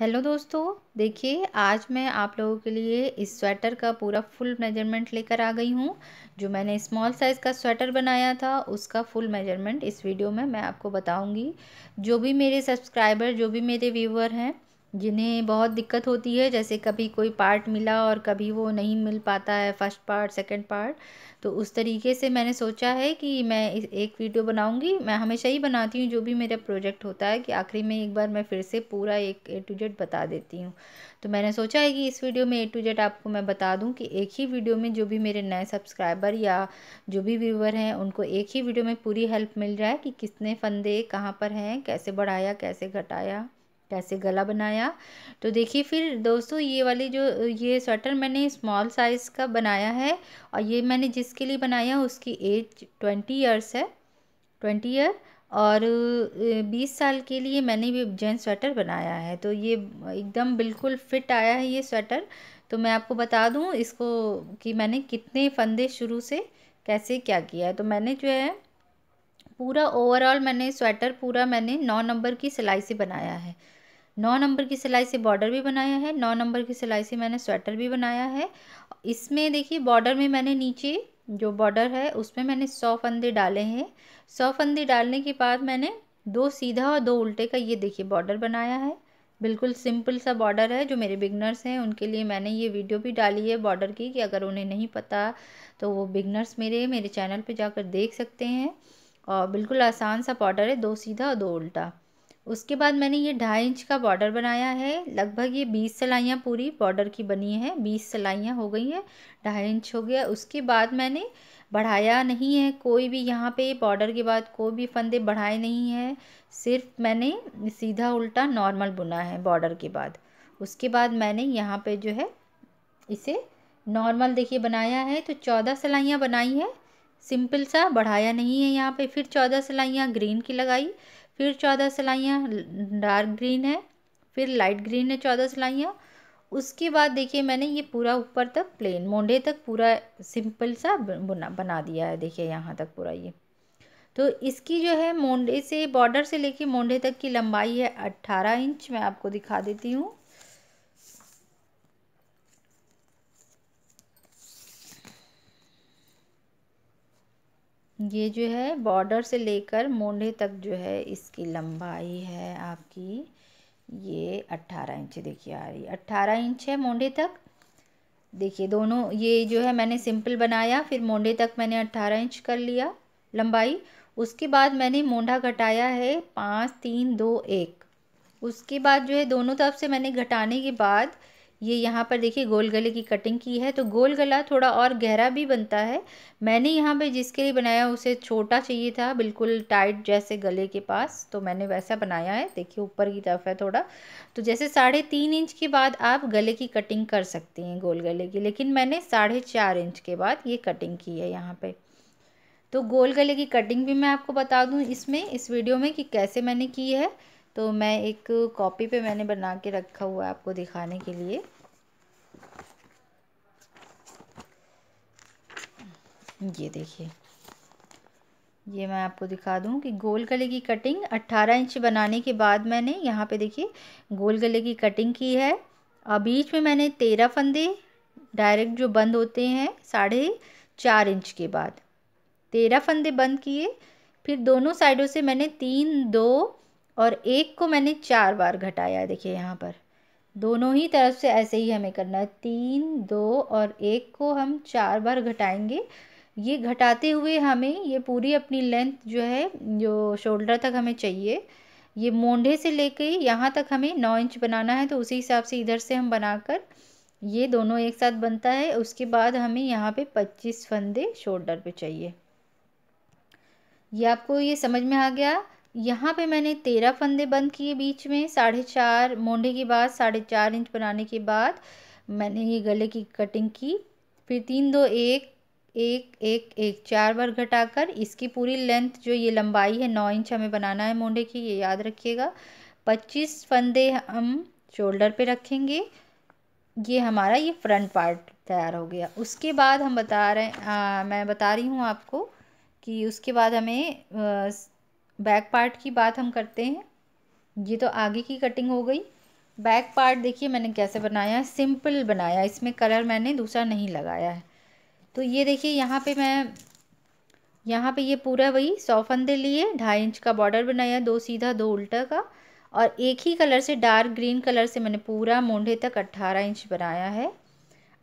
hello दोस्तों देखिए आज मैं आप लोगों के लिए इस स्वेटर का पूरा फुल मेजरमेंट लेकर आ गई हूँ जो मैंने स्मॉल साइज़ का स्वेटर बनाया था उसका फुल मेजरमेंट इस वीडियो में मैं आपको बताऊँगी जो भी मेरे सब्सक्राइबर जो भी मेरे व्यूअर हैं जिन्हें बहुत दिक्कत होती है जैसे कभी कोई पार्ट मिला और कभी वो नहीं मिल पाता है फ़र्स्ट पार्ट सेकंड पार्ट तो उस तरीके से मैंने सोचा है कि मैं एक वीडियो बनाऊंगी मैं हमेशा ही बनाती हूँ जो भी मेरा प्रोजेक्ट होता है कि आखिरी में एक बार मैं फिर से पूरा एक ए टू जेड बता देती हूँ तो मैंने सोचा है कि इस वीडियो में ए टू जेड आपको मैं बता दूँ कि एक ही वीडियो में जो भी मेरे नए सब्सक्राइबर या जो भी व्यूवर हैं उनको एक ही वीडियो में पूरी हेल्प मिल जाए कि किसने फंदे कहाँ पर हैं कैसे बढ़ाया कैसे घटाया कैसे गला बनाया तो देखिए फिर दोस्तों ये वाली जो ये स्वेटर मैंने स्मॉल साइज़ का बनाया है और ये मैंने जिसके लिए बनाया उसकी एज ट्वेंटी ईयर्स है ट्वेंटी ईयर और बीस साल के लिए मैंने भी जेंट्स स्वेटर बनाया है तो ये एकदम बिल्कुल फिट आया है ये स्वेटर तो मैं आपको बता दूँ इसको कि मैंने कितने फंदे शुरू से कैसे क्या किया है तो मैंने जो है पूरा ओवरऑल मैंने स्वेटर पूरा मैंने नौ नंबर की सिलाई से बनाया है नौ नंबर की सिलाई से बॉर्डर भी बनाया है नौ नंबर की सिलाई से मैंने स्वेटर भी बनाया है इसमें देखिए बॉर्डर में मैंने नीचे जो बॉर्डर है उसमें मैंने सौ फंदे डाले हैं सौ फंदे डालने के बाद मैंने दो सीधा और दो उल्टे का ये देखिए बॉर्डर बनाया है बिल्कुल सिंपल सा बॉर्डर है जो मेरे बिगनर्स हैं उनके लिए मैंने ये वीडियो भी डाली है बॉर्डर की कि अगर उन्हें नहीं पता तो वो बिगनर्स मेरे मेरे चैनल पे जाकर देख सकते हैं और बिल्कुल आसान सा बॉर्डर है दो सीधा और दो उल्टा उसके बाद मैंने ये ढाई इंच का बॉर्डर बनाया है लगभग ये बीस सिलाइयाँ पूरी बॉर्डर की बनी है बीस सिलाइयाँ हो गई हैं ढाई इंच हो गया उसके बाद मैंने बढ़ाया नहीं है कोई भी यहाँ पे बॉर्डर के बाद कोई भी फंदे बढ़ाए नहीं है सिर्फ मैंने सीधा उल्टा नॉर्मल बुना है बॉर्डर के बाद उसके बाद मैंने यहाँ पर जो है इसे नॉर्मल देखिए बनाया है तो चौदह सिलाइयाँ बनाई हैं सिंपल सा बढ़ाया नहीं है यहाँ पे फिर चौदह सिलाइयाँ ग्रीन की लगाई फिर चौदह सिलाइयाँ डार्क ग्रीन है फिर लाइट ग्रीन है चौदह सिलाइयाँ उसके बाद देखिए मैंने ये पूरा ऊपर तक प्लेन मोंडे तक पूरा सिंपल सा बना बना दिया है देखिए यहाँ तक पूरा ये तो इसकी जो है मोंडे से बॉर्डर से लेके मोंडे तक की लंबाई है अट्ठारह इंच मैं आपको दिखा देती हूँ ये जो है बॉर्डर से लेकर मोंडे तक जो है इसकी लंबाई है आपकी ये अट्ठारह इंच देखिए आ रही अट्ठारह इंच है मोंडे तक देखिए दोनों ये जो है मैंने सिंपल बनाया फिर मोंडे तक मैंने अट्ठारह इंच कर लिया लंबाई उसके बाद मैंने मोंडा घटाया है पाँच तीन दो एक उसके बाद जो है दोनों तरफ से मैंने घटाने के बाद ये यहाँ पर देखिए गोल गले की कटिंग की है तो गोल गला थोड़ा और गहरा भी बनता है मैंने यहाँ पे जिसके लिए बनाया उसे छोटा चाहिए था बिल्कुल टाइट जैसे गले के पास तो मैंने वैसा बनाया है देखिए ऊपर की तरफ है थोड़ा तो जैसे साढ़े तीन इंच के बाद आप गले की कटिंग कर सकते हैं गोल गले की लेकिन मैंने साढ़े चार इंच के बाद ये कटिंग की है यहाँ पर तो गोल गले की कटिंग भी मैं आपको बता दूँ इसमें इस वीडियो में कि कैसे मैंने की है तो मैं एक कॉपी पे मैंने बना के रखा हुआ है आपको दिखाने के लिए ये देखिए ये मैं आपको दिखा दूँ कि गोल गले की कटिंग 18 इंच बनाने के बाद मैंने यहाँ पे देखिए गोल गले की कटिंग की है और बीच में मैंने तेरह फंदे डायरेक्ट जो बंद होते हैं साढ़े चार इंच के बाद तेरह फंदे बंद किए फिर दोनों साइडों से मैंने तीन दो और एक को मैंने चार बार घटाया है देखिए यहाँ पर दोनों ही तरफ से ऐसे ही हमें करना है तीन दो और एक को हम चार बार घटाएंगे ये घटाते हुए हमें ये पूरी अपनी लेंथ जो है जो शोल्डर तक हमें चाहिए ये मोंढे से ले कर यहाँ तक हमें नौ इंच बनाना है तो उसी हिसाब से इधर से हम बनाकर ये दोनों एक साथ बनता है उसके बाद हमें यहाँ पे पच्चीस फंदे शोल्डर पे चाहिए ये आपको ये समझ में आ गया यहाँ पे मैंने तेरह फंदे बंद किए बीच में साढ़े चार मोंडे के बाद साढ़े चार इंच बनाने के बाद मैंने ये गले की कटिंग की फिर तीन दो एक एक एक एक चार बार घटाकर इसकी पूरी लेंथ जो ये लंबाई है नौ इंच हमें बनाना है मोंडे की ये याद रखिएगा पच्चीस फंदे हम शोल्डर पे रखेंगे ये हमारा ये फ्रंट पार्ट तैयार हो गया उसके बाद हम बता रहे आ, मैं बता रही हूँ आपको कि उसके बाद हमें आ, बैक पार्ट की बात हम करते हैं ये तो आगे की कटिंग हो गई बैक पार्ट देखिए मैंने कैसे बनाया है सिंपल बनाया इसमें कलर मैंने दूसरा नहीं लगाया है तो ये देखिए यहाँ पे मैं यहाँ पे ये पूरा वही सौ फंदे लिए ढाई इंच का बॉर्डर बनाया दो सीधा दो उल्टा का और एक ही कलर से डार्क ग्रीन कलर से मैंने पूरा मोंढे तक अट्ठारह इंच बनाया है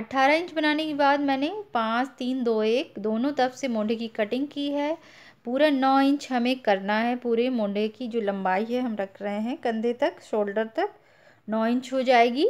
अट्ठारह इंच बनाने के बाद मैंने पाँच तीन दो एक दोनों तरफ से मोंढे की कटिंग की है पूरा नौ इंच हमें करना है पूरे मुंडे की जो लंबाई है हम रख रहे हैं कंधे तक शोल्डर तक नौ इंच हो जाएगी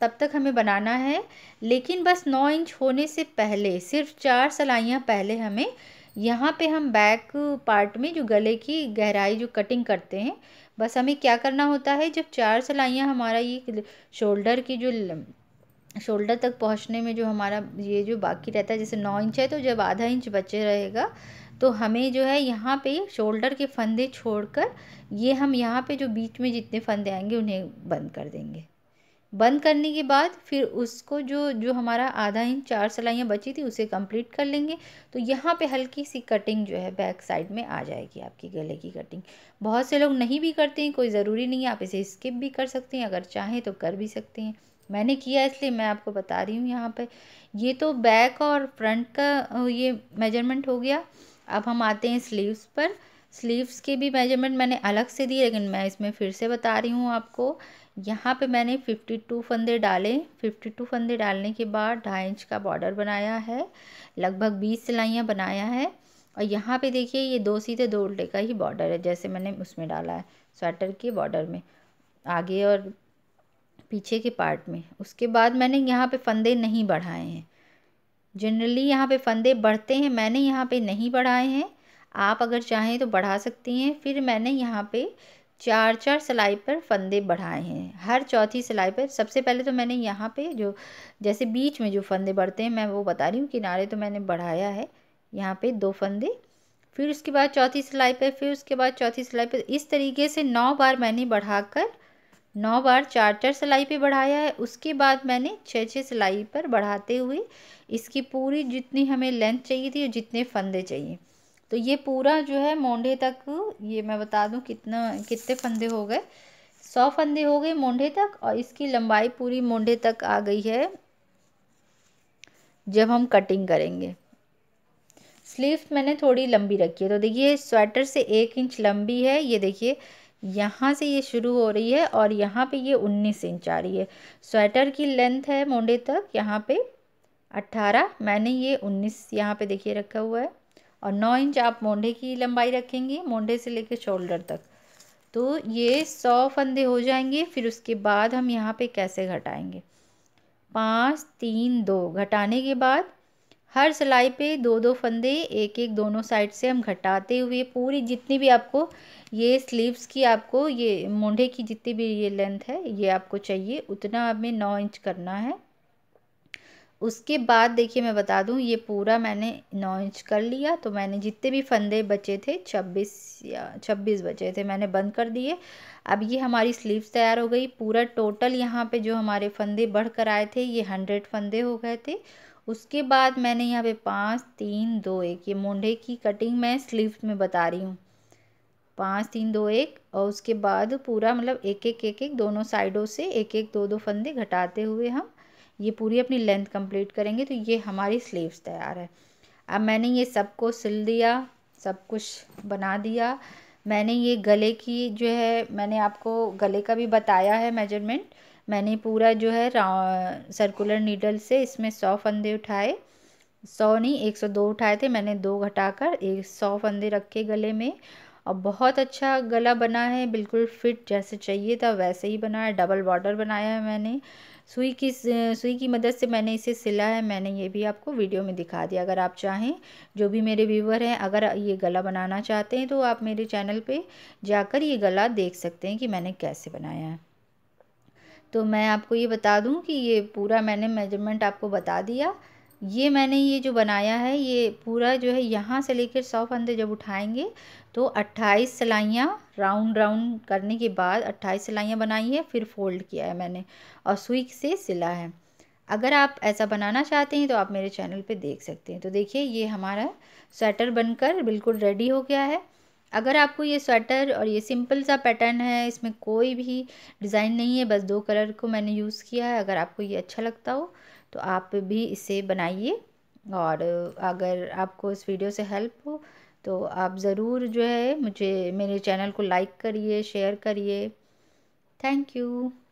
तब तक हमें बनाना है लेकिन बस नौ इंच होने से पहले सिर्फ चार सलाइयाँ पहले हमें यहाँ पे हम बैक पार्ट में जो गले की गहराई जो कटिंग करते हैं बस हमें क्या करना होता है जब चार सलाइयाँ हमारा ये शोल्डर की जो शोल्डर तक पहुँचने में जो हमारा ये जो बाकी रहता है जैसे नौ इंच है तो जब आधा इंच बचे रहेगा तो हमें जो है यहाँ पे शोल्डर के फंदे छोड़कर ये हम यहाँ पे जो बीच में जितने फंदे आएंगे उन्हें बंद कर देंगे बंद करने के बाद फिर उसको जो जो हमारा आधा इंच चार सिलाइयाँ बची थी उसे कंप्लीट कर लेंगे तो यहाँ पे हल्की सी कटिंग जो है बैक साइड में आ जाएगी आपकी गले की कटिंग बहुत से लोग नहीं भी करते हैं कोई ज़रूरी नहीं है आप इसे स्किप भी कर सकते हैं अगर चाहें तो कर भी सकते हैं मैंने किया इसलिए मैं आपको बता रही हूँ यहाँ पर ये तो बैक और फ्रंट का ये मेजरमेंट हो गया अब हम आते हैं स्लीव्स पर स्लीव्स के भी मेजरमेंट मैंने अलग से दिए लेकिन मैं इसमें फिर से बता रही हूँ आपको यहाँ पे मैंने 52 फंदे डाले 52 फंदे डालने के बाद ढाई इंच का बॉर्डर बनाया है लगभग 20 सिलाइयाँ बनाया है और यहाँ पे देखिए ये दो सीधे दो उल्टे का ही बॉर्डर है जैसे मैंने उसमें डाला है स्वेटर के बॉर्डर में आगे और पीछे के पार्ट में उसके बाद मैंने यहाँ पर फंदे नहीं बढ़ाए हैं जनरली यहाँ पे फंदे बढ़ते हैं मैंने यहाँ पे नहीं बढ़ाए हैं आप अगर चाहें तो बढ़ा सकती हैं फिर मैंने यहाँ पे चार चार सिलाई पर फंदे बढ़ाए हैं हर चौथी सिलाई पर सबसे पहले तो मैंने यहाँ पे जो जैसे बीच में जो फंदे बढ़ते हैं मैं वो बता रही हूँ किनारे तो मैंने बढ़ाया है यहाँ पे दो फंदे फिर उसके बाद चौथी सिलाई पर फिर उसके बाद चौथी सिलाई पर इस तरीके से नौ बार मैंने बढ़ाकर नौ बार चार चार सिलाई पे बढ़ाया है उसके बाद मैंने छः छः सिलाई पर बढ़ाते हुए इसकी पूरी जितनी हमें लेंथ चाहिए थी और जितने फंदे चाहिए तो ये पूरा जो है मोंढे तक ये मैं बता दूँ कितना कितने फंदे हो गए सौ फंदे हो गए मोंढे तक और इसकी लंबाई पूरी मोंढे तक आ गई है जब हम कटिंग करेंगे स्लीव्स मैंने थोड़ी लंबी रखी है तो देखिए स्वेटर से एक इंच लंबी है ये देखिए यहाँ से ये शुरू हो रही है और यहाँ पे ये उन्नीस इंच आ रही है स्वेटर की लेंथ है मोंडे तक यहाँ पे अट्ठारह मैंने ये उन्नीस यहाँ पे देखिए रखा हुआ है और नौ इंच आप मोंडे की लंबाई रखेंगे मोंडे से लेकर शोल्डर तक तो ये सौ फंदे हो जाएंगे फिर उसके बाद हम यहाँ पे कैसे घटाएंगे पाँच तीन दो घटाने के बाद हर सिलाई पे दो दो फंदे एक एक दोनों साइड से हम घटाते हुए पूरी जितनी भी आपको ये स्लीव्स की आपको ये मोढ़े की जितनी भी ये लेंथ है ये आपको चाहिए उतना हमें नौ इंच करना है उसके बाद देखिए मैं बता दूं ये पूरा मैंने नौ इंच कर लिया तो मैंने जितने भी फंदे बचे थे छब्बीस या छब्बीस बचे थे मैंने बंद कर दिए अब ये हमारी स्लीव्स तैयार हो गई पूरा टोटल यहाँ पे जो हमारे फंदे बढ़ कर आए थे ये हंड्रेड फंदे हो गए थे उसके बाद मैंने यहाँ पे पाँच तीन दो एक ये मोंढे की कटिंग मैं स्लीव में बता रही हूँ पाँच तीन दो एक और उसके बाद पूरा मतलब एक एक एक एक दोनों साइडों से एक एक दो दो फंदे घटाते हुए हम ये पूरी अपनी लेंथ कंप्लीट करेंगे तो ये हमारी स्लीव्स तैयार है अब मैंने ये सबको सिल दिया सब कुछ बना दिया मैंने ये गले की जो है मैंने आपको गले का भी बताया है मेजरमेंट मैंने पूरा जो है सर्कुलर नीडल से इसमें सौ फंदे उठाए सौ नहीं एक सौ दो उठाए थे मैंने दो घटाकर एक सौ फंदे रखे गले में और बहुत अच्छा गला बना है बिल्कुल फिट जैसे चाहिए था वैसे ही बना है डबल बॉर्डर बनाया है मैंने सुई की सुई की मदद से मैंने इसे सिला है मैंने ये भी आपको वीडियो में दिखा दिया अगर आप चाहें जो भी मेरे व्यूवर हैं अगर ये गला बनाना चाहते हैं तो आप मेरे चैनल पे जाकर ये गला देख सकते हैं कि मैंने कैसे बनाया है तो मैं आपको ये बता दूं कि ये पूरा मैंने मेजरमेंट आपको बता दिया ये मैंने ये जो बनाया है ये पूरा जो है यहाँ से लेकर सौ फंदे जब उठाएंगे तो अट्ठाईस सिलाइयाँ राउंड राउंड करने के बाद अट्ठाईस सिलाइयाँ बनाई है फिर फोल्ड किया है मैंने और सुई से सिला है अगर आप ऐसा बनाना चाहते हैं तो आप मेरे चैनल पे देख सकते हैं तो देखिए ये हमारा स्वेटर बनकर बिल्कुल रेडी हो गया है अगर आपको ये स्वेटर और ये सिंपल सा पैटर्न है इसमें कोई भी डिज़ाइन नहीं है बस दो कलर को मैंने यूज़ किया है अगर आपको ये अच्छा लगता हो तो आप भी इसे बनाइए और अगर आपको इस वीडियो से हेल्प हो तो आप ज़रूर जो है मुझे मेरे चैनल को लाइक करिए शेयर करिए थैंक यू